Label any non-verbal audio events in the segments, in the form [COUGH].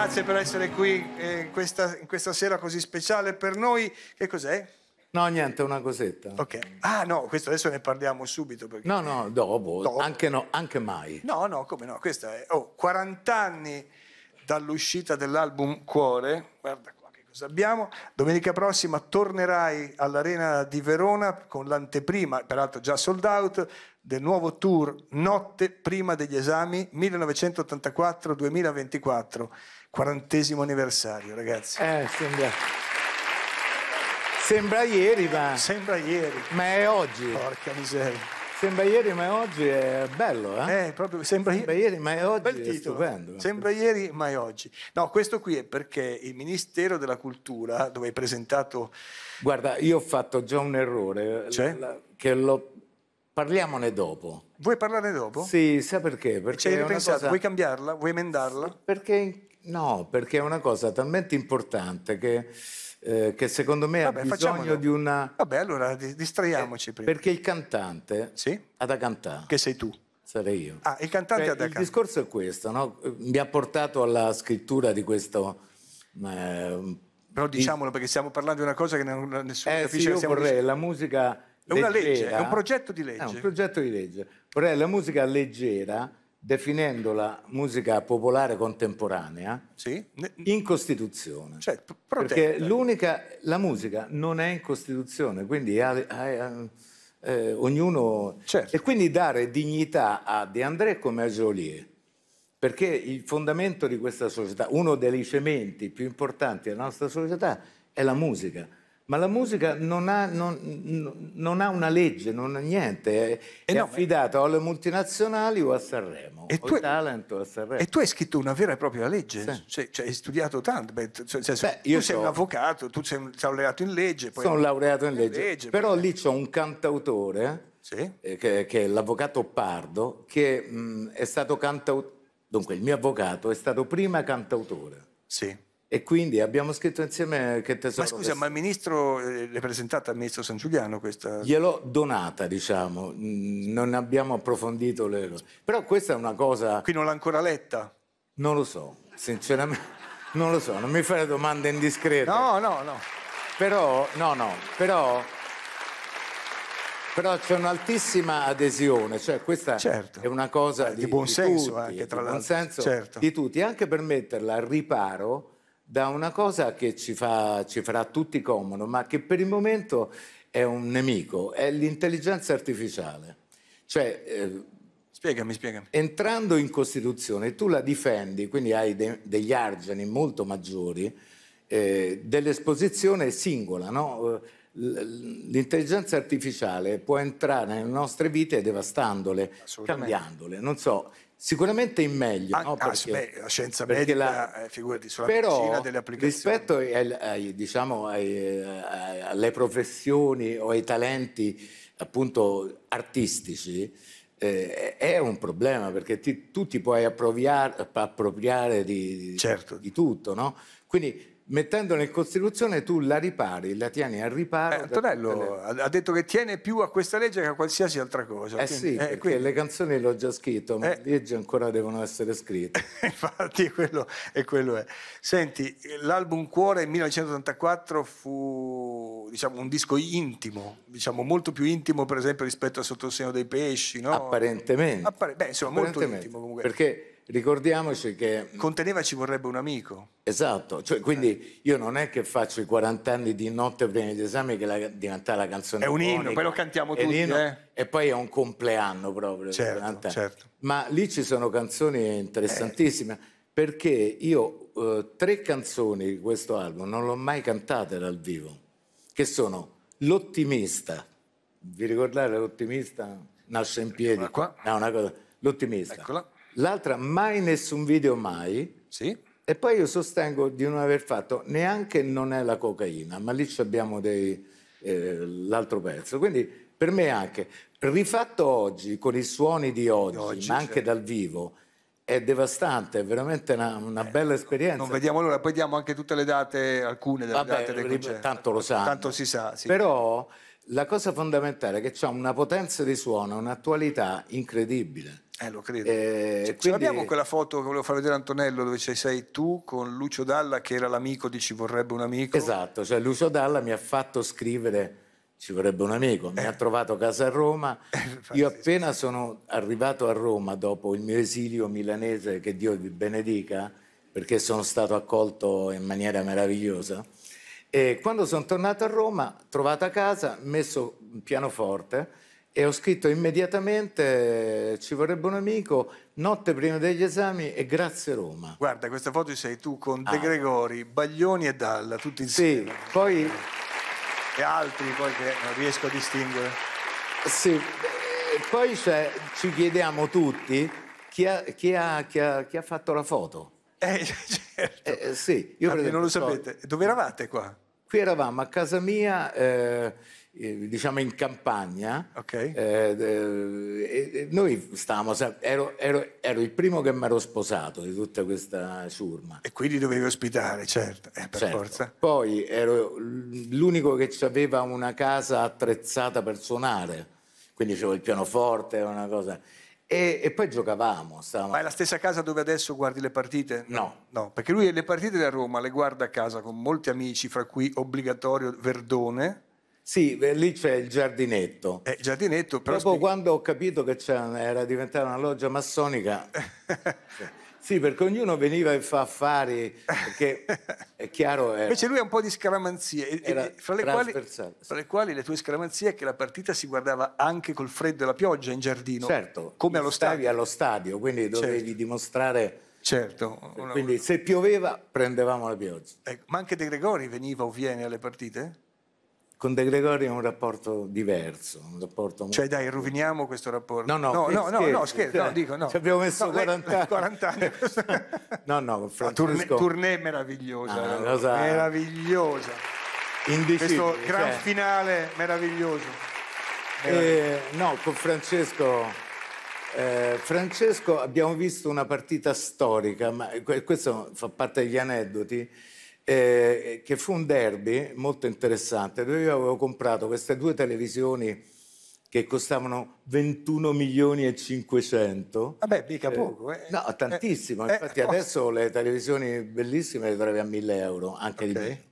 Grazie per essere qui eh, in, questa, in questa sera così speciale per noi. Che cos'è? No, niente, una cosetta. Ok. Ah, no, questo adesso ne parliamo subito. No, no, dopo. dopo. Anche, no, anche mai. No, no, come no? Questa è. Oh, 40 anni dall'uscita dell'album Cuore. Guarda qua che cosa abbiamo. Domenica prossima tornerai all'Arena di Verona con l'anteprima, peraltro già sold out, del nuovo tour Notte prima degli esami 1984-2024 quarantesimo anniversario, ragazzi. Eh, sembra... sembra ieri, ma... Sembra ieri. Ma è oggi. Porca miseria. Sembra ieri, ma è oggi è bello, eh? eh proprio, sembra, sembra ieri, ieri, ma è oggi. Bel titolo. È sembra ieri, ma è oggi. No, questo qui è perché il Ministero della Cultura, dove hai presentato. Guarda, io ho fatto già un errore. Cioè? La, che l'ho Parliamone dopo. Vuoi parlarne dopo? Sì, sa perché? Perché Ci cioè, hai ripensato, cosa... vuoi cambiarla? Vuoi emendarla? Perché no, perché è una cosa talmente importante che, eh, che secondo me Vabbè, ha bisogno facciamolo. di una... Vabbè, allora distraiamoci eh, prima. Perché il cantante sì? ha da cantare. Che sei tu. Sarei io. Ah, il cantante Beh, cioè, ha da cantare. Il discorso è questo, no? Mi ha portato alla scrittura di questo... Eh, Però diciamolo perché stiamo parlando di una cosa che nessuno eh, capisce. Sì, io vorrei, dis... la musica è una leggera, legge, è un progetto di legge. È un progetto di legge. Vorrei la musica leggera, definendola musica popolare contemporanea, sì. in Costituzione. Cioè, protetta. Perché l'unica, la musica non è in Costituzione, quindi ha, ha, ha, eh, ognuno... Certo. E quindi dare dignità a De André come a Joliet. Perché il fondamento di questa società, uno dei cementi più importanti della nostra società, è la musica ma la musica non ha, non, non ha una legge, non ha niente, è, è no, affidata o alle multinazionali o a Sanremo, e tu, talento a Sanremo. E tu hai scritto una vera e propria legge, sì. cioè, cioè, hai studiato tanto, beh, cioè, cioè, beh, tu io sei un avvocato, tu sei un laureato in legge. sono un laureato in eh, legge, legge però lì c'è un cantautore, sì. eh, che, che, è l'avvocato Pardo, che mh, è stato cantautore, dunque il mio avvocato è stato prima cantautore. Sì e quindi abbiamo scritto insieme che tesoro... Ma scusa, ma il ministro eh, l'è presentata al ministro San Giuliano questa... Gliel'ho donata, diciamo, mm, non abbiamo approfondito le... Però questa è una cosa... Qui non l'ha ancora letta? Non lo so, sinceramente, non lo so, non mi fai domande indiscrete. No, no, no. Però, no, no, però... Però c'è un'altissima adesione, cioè questa certo. è una cosa eh, di, buon di senso, tutti, anche, tra di buon senso certo. di tutti, anche per metterla al riparo da una cosa che ci, fa, ci farà tutti comodo, ma che per il momento è un nemico, è l'intelligenza artificiale. Cioè, eh, spiegami, spiegami. Entrando in Costituzione, tu la difendi, quindi hai de degli argini molto maggiori, eh, dell'esposizione singola, no? Eh, l'intelligenza artificiale può entrare nelle nostre vite devastandole, cambiandole. Non so, Sicuramente in meglio, An- ah, no? Ah, perché, beh, la scienza medica, la, eh, figurati, sulla però, delle applicazioni. rispetto ai, ai, diciamo, ai, eh, alle professioni o ai talenti appunto artistici, eh, è un problema perché ti, tu ti puoi appropriare, appropriare di, certo. di tutto, no? Quindi mettendone in Costituzione tu la ripari, la tieni al riparo. Eh, Tonello da... ha detto che tiene più a questa legge che a qualsiasi altra cosa. Eh quindi, sì, eh, quindi... le canzoni le ho già scritte, ma eh. le leggi ancora devono essere scritte. [LAUGHS] Infatti quello, e quello è. Senti, l'album Cuore 1984 fu diciamo, un disco intimo, diciamo, molto più intimo per esempio rispetto a Sottosegno dei Pesci. No? Apparentemente. Appare... Beh, insomma, Apparentemente, molto intimo comunque. Perché Ricordiamoci che... Conteneva ci vorrebbe un amico. Esatto, cioè, quindi io non è che faccio i 40 anni di notte prima degli esami che diventa la canzone. È un inno, poi lo cantiamo tutti. Inno, eh. E poi è un compleanno proprio. Certo, certo. Ma lì ci sono canzoni interessantissime eh. perché io eh, tre canzoni di questo album non l'ho mai cantate dal vivo, che sono L'ottimista, vi ricordate l'ottimista? Nasce in piedi. qua. Ah, no, L'ottimista. Eccola l'altra mai nessun video mai. Sì. E poi io sostengo di non aver fatto neanche non è la cocaina, ma lì abbiamo dei, eh, l'altro pezzo. Quindi per me anche rifatto oggi con i suoni di oggi, oggi ma anche certo. dal vivo. È devastante, è veramente una, una eh, bella esperienza. Non vediamo l'ora, poi diamo anche tutte le date, alcune delle Vabbè, date del concerto. Tanto lo sa. Tanto si sa, sì. Però la cosa fondamentale è che c'è una potenza di suono, un'attualità incredibile. Eh, lo credo. Eh, cioè, quindi... abbiamo quella foto che volevo far vedere Antonello dove ci sei tu con Lucio Dalla che era l'amico di Ci vorrebbe un amico. Esatto, cioè Lucio Dalla mi ha fatto scrivere Ci vorrebbe un amico, mi eh. ha trovato casa a Roma. [LAUGHS] Eh, Io appena sono arrivato a Roma dopo il mio esilio milanese, che Dio vi benedica, perché sono stato accolto in maniera meravigliosa. E quando sono tornato a Roma, trovato a casa, messo un pianoforte e ho scritto immediatamente eh, ci vorrebbe un amico, notte prima degli esami e grazie Roma. Guarda, questa foto sei tu con De ah. Gregori, Baglioni e Dalla, tutti insieme. Sì, poi... E altri poi che non riesco a distinguere. Sì, eh, poi cioè, ci chiediamo tutti chi ha, chi ha, chi ha, chi ha fatto la foto. Eh, [LAUGHS] certo. Eh, sì, io ah, esempio, non lo sapete. Dove eravate qua? Qui eravamo a casa mia... Eh eh, diciamo in campagna, okay. eh, eh noi stavamo, ero, ero, ero, il primo che mi ero sposato di tutta questa ciurma. E quindi dovevi ospitare, certo, eh, per certo. forza. Poi ero l'unico che aveva una casa attrezzata per suonare, quindi c'avevo il pianoforte, una cosa... E, e, poi giocavamo. Stavamo... Ma è la stessa casa dove adesso guardi le partite? No. no. perché lui le partite da Roma le guarda a casa con molti amici, fra cui obbligatorio Verdone, sì, lì c'è il giardinetto. Eh, il giardinetto però Dopo quando ho capito che era diventata una loggia massonica... [LAUGHS] sì, perché ognuno veniva e fa affari, perché è chiaro... Era, eh, Invece lui ha un po' di scaramanzie, era fra, le quali, fra le quali le tue scaramanzie è che la partita si guardava anche col freddo e la pioggia in giardino. Certo, come allo stadio. allo stadio, quindi dovevi certo. dimostrare... Certo. Una... Quindi se pioveva prendevamo la pioggia. Ecco, ma anche De Gregori veniva o viene alle partite? con De Gregori è un rapporto diverso. Un rapporto cioè dai, roviniamo questo rapporto. No, no, no, no, scherzo, no, no, scherzo, no, dico, no. Ci abbiamo messo no, 40 eh, anni. 40 anni. [LAUGHS] no, no, ah, Francesco... Tournée, tournée meravigliosa. Ah, cosa... Meravigliosa. Indicibile. Questo cioè. gran finale meraviglioso. Eh, no, con Francesco... Eh, Francesco abbiamo visto una partita storica, ma questo fa parte degli aneddoti eh, che fu un derby molto interessante dove io avevo comprato queste due televisioni che costavano 21 milioni e 500. Vabbè, mica eh, poco. Eh. No, eh, tantissimo. Eh, Infatti adesso le televisioni bellissime le trovi a 1000 euro, anche okay. di più.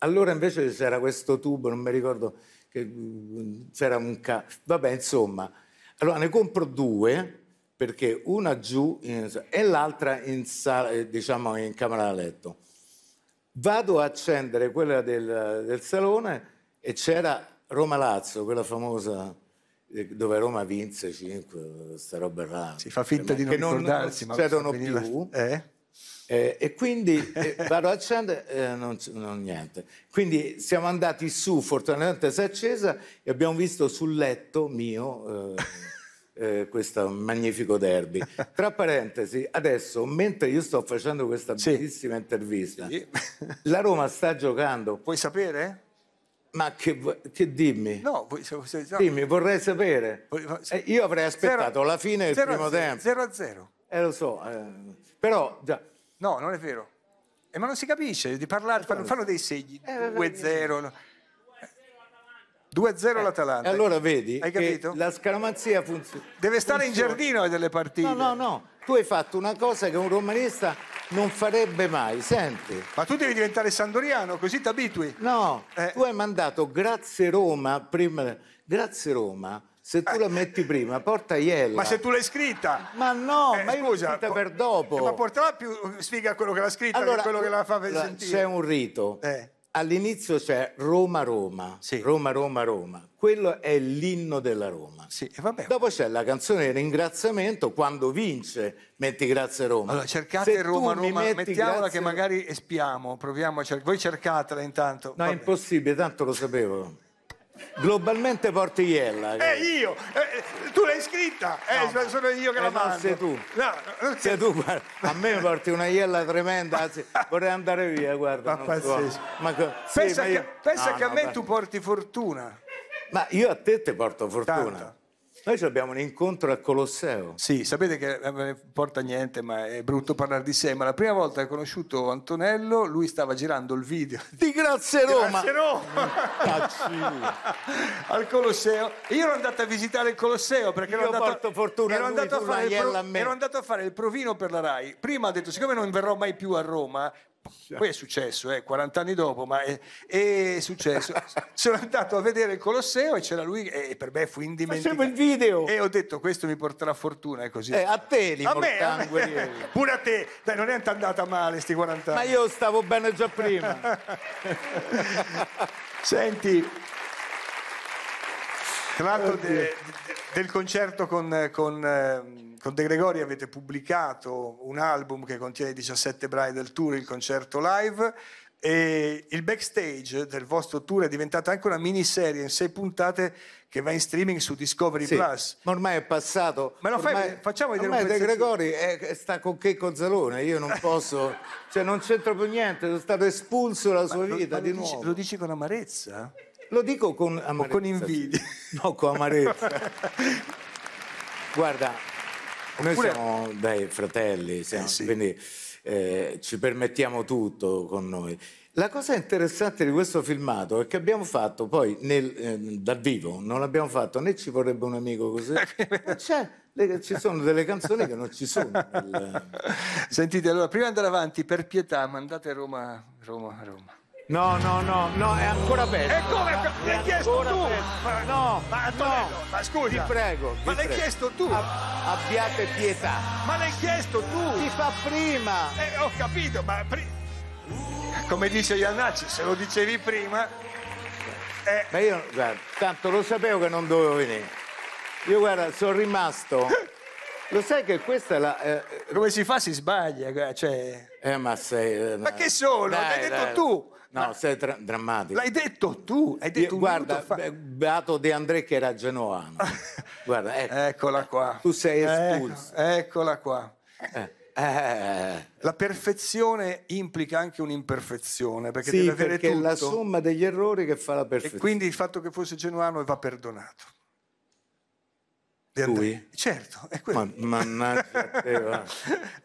Allora invece c'era questo tubo, non mi ricordo, che mm, c'era un... Ca... Vabbè, insomma. Allora ne compro due, perché una giù in... e l'altra in, sala, diciamo, in camera da letto. Vado a accendere quella del, del salone e c'era Roma-Lazio, quella famosa eh, dove Roma vinse 5, sta roba là. Si fa finta di non ricordarsi, non, non ma c'erano più. [LAUGHS] Eh? Eh, e quindi eh, vado a accendere, e eh, non, non, niente. Quindi siamo andati su, fortunatamente si è accesa e abbiamo visto sul letto mio eh, eh, questo magnifico derby. [LAUGHS] Tra parentesi, adesso, mentre io sto facendo questa bellissima intervista, sì. [LAUGHS] la Roma sta giocando. Vuoi sapere? Ma che, che, dimmi? No, se, se, se, dimmi, vorrei sapere. Eh, io avrei aspettato zero, la fine del zero, primo zero, tempo. 0 0. Eh, lo so, eh, però già. No, non è vero. Eh, ma non si capisce di parlare, fanno, fanno dei segni. 2-0. Eh, 2-0 eh, l'Atalanta. E allora vedi, hai capito? la scaramanzia funziona. Deve stare funziona. in giardino a delle partite. No, no, no. Tu hai fatto una cosa che un romanista non farebbe mai, senti. Ma tu devi diventare sandoriano, così ti abitui. No, eh. tu hai mandato Grazie Roma prima... Grazie Roma, se tu eh. la metti prima, porta Iella. Ma se tu l'hai scritta. Ma no, eh, ma io l'ho eh, scritta per dopo. ma porterà più sfiga a quello che l'ha scritta allora, che quello che la fa la, sentire. C'è un rito. Eh All'inizio c'è Roma, Roma, sì. Roma, Roma, Roma. Quello è l'inno della Roma. Sì, Dopo c'è la canzone di ringraziamento, quando vince, metti grazie Roma. Allora, cercate Se Roma, Roma, metti mettiamola grazie... che magari espiamo, proviamo a cercare. Voi cercatela intanto. No, è impossibile, tanto lo sapevo. Globalmente Portigliella. Che... Eh, io! Eh, eh, tu l'hai scritta! Eh, no. Sono io che eh, la mando. No, sei tu. No, non sei tu. A me porti una iella tremenda, anzi, vorrei andare via, guarda. Ma pazzesco. Ma, sì, pensa io... che, pensa no, che a me beh. tu porti fortuna. Ma io a te ti porto fortuna. Tanto. Noi abbiamo un incontro al Colosseo. Sì, sapete che non eh, importa niente, ma è brutto parlare di sé. Ma la prima volta che ho conosciuto Antonello, lui stava girando il video di Grazie Roma. Grazie Roma. al Colosseo. io ero andato a visitare il Colosseo perché ero andato, fortuna, ero, lui, andato pro, ero andato, a fare il provino per la Rai. Prima ha detto, siccome non verrò mai più a Roma, poi è successo, eh, 40 anni dopo, ma è, è successo. [LAUGHS] Sono andato a vedere il Colosseo e c'era lui e per me fu indimenticabile. Facevo il video! E ho detto questo mi porterà fortuna e così. Eh, a te li a me, a me. [LAUGHS] Pure a te. Dai, non è andata male sti 40 anni. Ma io stavo bene già prima. [LAUGHS] Senti, tra l'altro de, del concerto con, con, ehm, con, De Gregori avete pubblicato un album che contiene 17 brani del tour, il concerto live, e il backstage del vostro tour è diventato anche una miniserie in sei puntate che va in streaming su Discovery sì, Plus. Ma ormai è passato. Ma lo fai, ormai, facciamo vedere ormai un pezzettino. De Gregori è, sta con che Zalone, io non posso, cioè non c'entro più niente, sono stato espulso dalla sua ma, vita ma di lo nuovo. Dici, lo dici con amarezza? Lo dico con, con invidia, no, con amarezza. Guarda, noi Oppure... siamo dai fratelli, eh, siamo, eh sì. quindi eh, ci permettiamo tutto con noi. La cosa interessante di questo filmato è che abbiamo fatto poi nel, eh, dal vivo, non l'abbiamo fatto né ci vorrebbe un amico così, [LAUGHS] le, ci sono delle canzoni che non ci sono. Nel... Sentite, allora prima di andare avanti, per pietà, mandate Roma, Roma, Roma. No, no, no, no, è ancora peggio. E come? L'hai chiesto tu? Ma, no, ma Antonello, no. ma scusa. Ti prego. Ti ma l'hai chiesto tu? A, abbiate pietà. Ma l'hai chiesto tu? Ti fa prima. Eh, ho capito, ma come dice Iannacci, se lo dicevi prima... Eh... Ma io, guarda, tanto lo sapevo che non dovevo venire. Io, guarda, sono rimasto... [LAUGHS] Lo sai che questa è la... Eh... Come si fa si sbaglia, cioè... Eh, ma sei... Eh, ma che sono? L'hai detto dai. tu! No, sei dra drammatico. L'hai detto tu, hai detto Io, Guarda, Beato De André che era genovano. [LAUGHS] guarda, ecco. Eccola qua. Tu sei espulso. Eh, eccola qua. Eh, ecco, eh, eh. La perfezione implica anche un'imperfezione, perché sì, deve avere perché tutto. è la somma degli errori che fa la perfezione. E quindi il fatto che fosse genuano va perdonato. Lui? Certo, è quello. Ma, mannaggia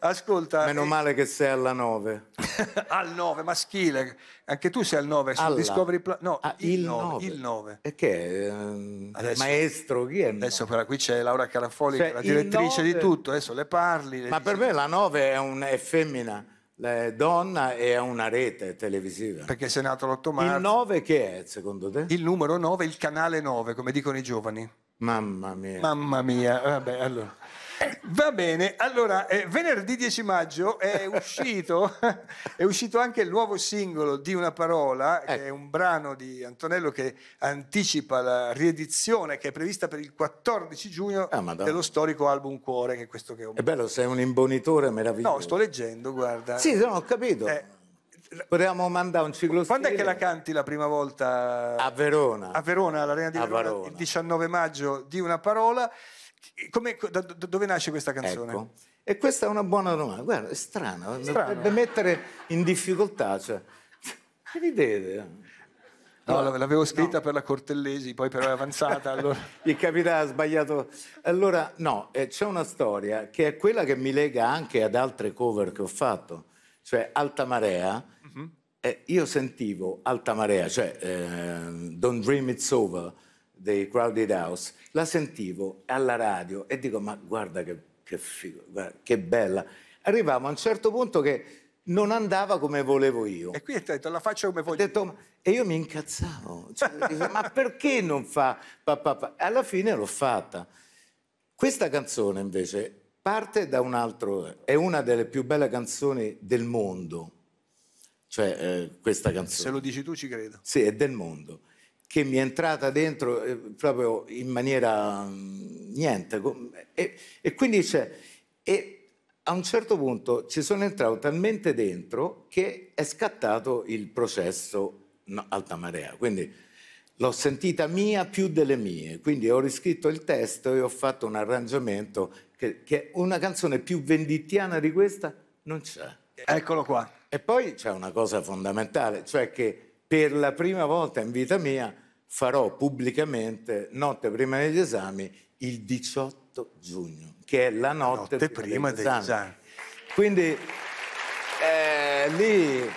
[LAUGHS] Ascolta. Meno e... Eh, male che sei alla 9. [LAUGHS] al 9, maschile. Anche tu sei al 9. Alla... Discovery Plus. No, ah, il 9. Il 9. E che è? Ehm, adesso, Maestro, chi è? Adesso però qui c'è Laura Carafoli, cioè, la direttrice 9... di tutto. Adesso le parli. Le Ma dici... per me la 9 è, è femmina donna e ha una rete televisiva. Perché sei nato l'8 marzo. Il 9 che è secondo te? Il numero 9, il canale 9, come dicono i giovani. Mamma mia. Mamma mia, vabbè, allora. Va bene, allora eh, venerdì 10 maggio è [LAUGHS] uscito, è uscito, anche il nuovo singolo di Una Parola, eh. che è ecco. un brano di Antonello che anticipa la riedizione che è prevista per il 14 giugno ah, dello storico album Cuore, che è questo che ho... È bello, sei un imbonitore meraviglioso. No, sto leggendo, guarda. Sì, no, ho capito. Eh, Volevamo mandare un ciclo Quando è che la canti la prima volta? A Verona. A Verona, all'Arena di Verona, Verona, il 19 maggio, di una parola. Come, da, dove nasce questa canzone? Ecco. E questa è una buona domanda. Guarda, è strana, dovrebbe mettere in difficoltà. Cioè. Che ridete? No, no, l'avevo scritta no. per la Cortellesi, poi però è avanzata. [LAUGHS] allora. Gli capirà, sbagliato. Allora, no, eh, c'è una storia che è quella che mi lega anche ad altre cover che ho fatto. Cioè, Alta Marea eh, io sentivo Alta Marea, cioè eh, Don't Dream It's Over dei Crowded House, la sentivo alla radio e dico ma guarda che, che figo, guarda, che bella. Arrivavo a un certo punto che non andava come volevo io. E qui è detto, la faccio come voglio. Detto, e io mi incazzavo. Cioè, dico, ma perché non fa papà? Pa, pa. Alla fine l'ho fatta. Questa canzone invece parte da un altro, è una delle più belle canzoni del mondo, cioè eh, questa canzone. Se lo dici tu ci credo. Sì, è del mondo, che mi è entrata dentro eh, proprio in maniera mh, mm, niente. E, e quindi c'è... E a un certo punto ci sono entrato talmente dentro che è scattato il processo no, alta marea. Quindi l'ho sentita mia più delle mie. Quindi ho riscritto il testo e ho fatto un arrangiamento che, che una canzone più vendittiana di questa non c'è. Eccolo qua. E poi c'è una cosa fondamentale, cioè che per la prima volta in vita mia farò pubblicamente, notte prima degli esami, il 18 giugno, che è la notte, notte prima, prima degli, esami. esami. Quindi eh, lì...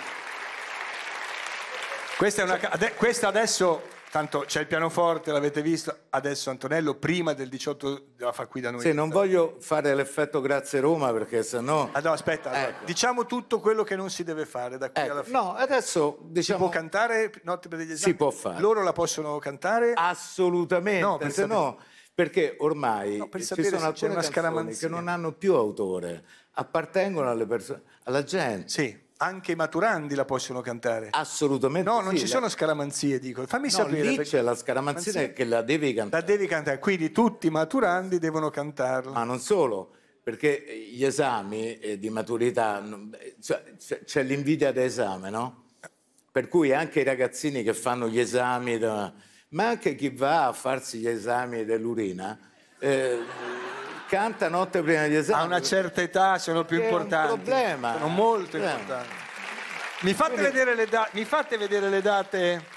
Questa, una... questa adesso Tanto c'è il pianoforte, l'avete visto, adesso Antonello, prima del 18 la fa qui da noi. Sì, non voglio fare l'effetto grazie Roma perché sennò... Ah no, aspetta, ecco. allora, diciamo tutto quello che non si deve fare da qui ecco. alla fine. No, adesso diciamo... Si può cantare Notte per degli esami? Si può fare. Loro la possono cantare? Assolutamente, no, per se sapere... no... Perché ormai no, per ci sono alcune canzoni che non hanno più autore, appartengono alle persone, alla gente. Sì anche i maturandi la possono cantare. Assolutamente. No, non sì, ci la... sono scaramanzie, dico. Fammi no, sapere. Lì perché... c'è la scaramanzia Anzi, che la devi cantare. La devi cantare, quindi tutti i maturandi devono cantarla. Ma non solo, perché gli esami eh, di maturità, cioè, c'è l'invidia d'esame, no? Per cui anche i ragazzini che fanno gli esami, ma anche chi va a farsi gli esami dell'urina, eh, canta notte prima di esame. A una certa età sono più importanti. È un problema. Sono molto problema. Eh. importanti. Mi fate, Quindi... vedere le da- mi fate vedere le date.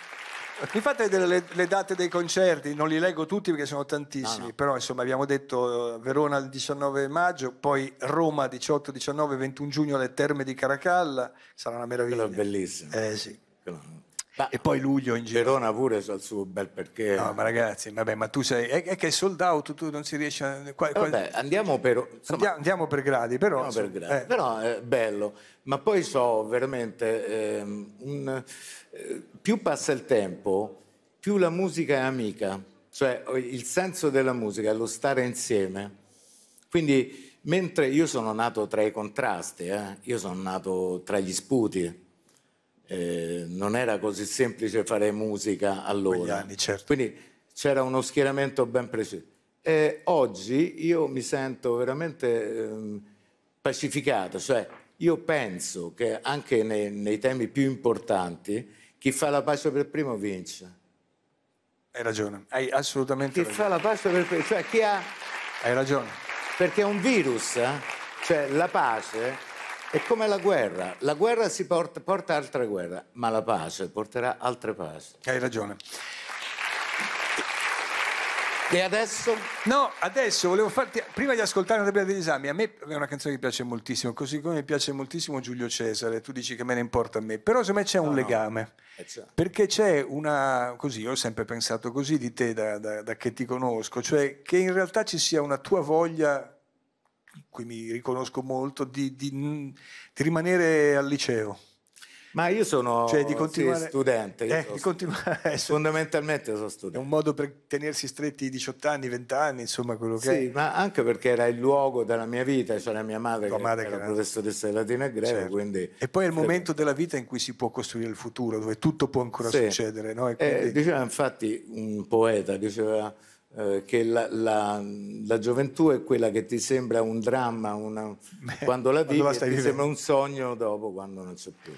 Mi fate vedere le, le, date dei concerti, non li leggo tutti perché sono tantissimi, no, no. però insomma abbiamo detto eh, Verona il 19 maggio, poi Roma 18, 19, 21 giugno alle Terme di Caracalla, sarà una meraviglia. Quello è bellissimo. Eh sì. Quello ma, e poi luglio in Gerona pure sa il suo bel perché. No, ma ragazzi, vabbè, ma tu sei. È, è che è sold out, tu non si riesce a. Qua, qua... Vabbè, andiamo per. Insomma, andiamo, per gradi, però. Insomma, per gradi. Eh. Però è eh, bello. Ma poi so veramente. Eh, un, eh, più passa il tempo, più la musica è amica. Cioè, il senso della musica è lo stare insieme. Quindi, mentre io sono nato tra i contrasti, eh, io sono nato tra gli sputi eh, non era così semplice fare musica allora. Anni, certo. Quindi c'era uno schieramento ben preciso. E oggi io mi sento veramente ehm, pacificato, cioè io penso che anche nei, nei, temi più importanti chi fa la pace per primo vince. Hai ragione, hai assolutamente chi ragione. Chi fa la pace per primo, cioè chi ha... Hai ragione. Perché è un virus, eh? cioè la pace è come la guerra, la guerra si porta, porta altra guerra, ma la pace porterà altre pace. Hai ragione. E adesso? No, adesso volevo farti. Prima di ascoltare una tabella degli esami, a me è una canzone che piace moltissimo, così come mi piace moltissimo Giulio Cesare. Tu dici che me ne importa a me, però secondo me c'è un no, legame. No. Eh, Perché c'è una. Così, io ho sempre pensato così di te da, da, da che ti conosco, cioè che in realtà ci sia una tua voglia cui mi riconosco molto, di, di, di rimanere al liceo. Ma io sono cioè, di continuare... sì, studente, eh, sono... di continuare... fondamentalmente sono studente. È un modo per tenersi stretti i 18 anni, 20 anni, insomma quello che... Sì, è. ma anche perché era il luogo della mia vita, c'era cioè la mia madre, che madre era, era professoressa di latino e greco, certo. quindi... E poi è il momento della vita in cui si può costruire il futuro, dove tutto può ancora sì. succedere, no? Eh, quindi... eh, diceva infatti un poeta, diceva eh, che la, la, la, gioventù è quella che ti sembra un dramma una, Beh, quando la vivi, quando la ti vivendo. sembra un sogno dopo quando non c'è più.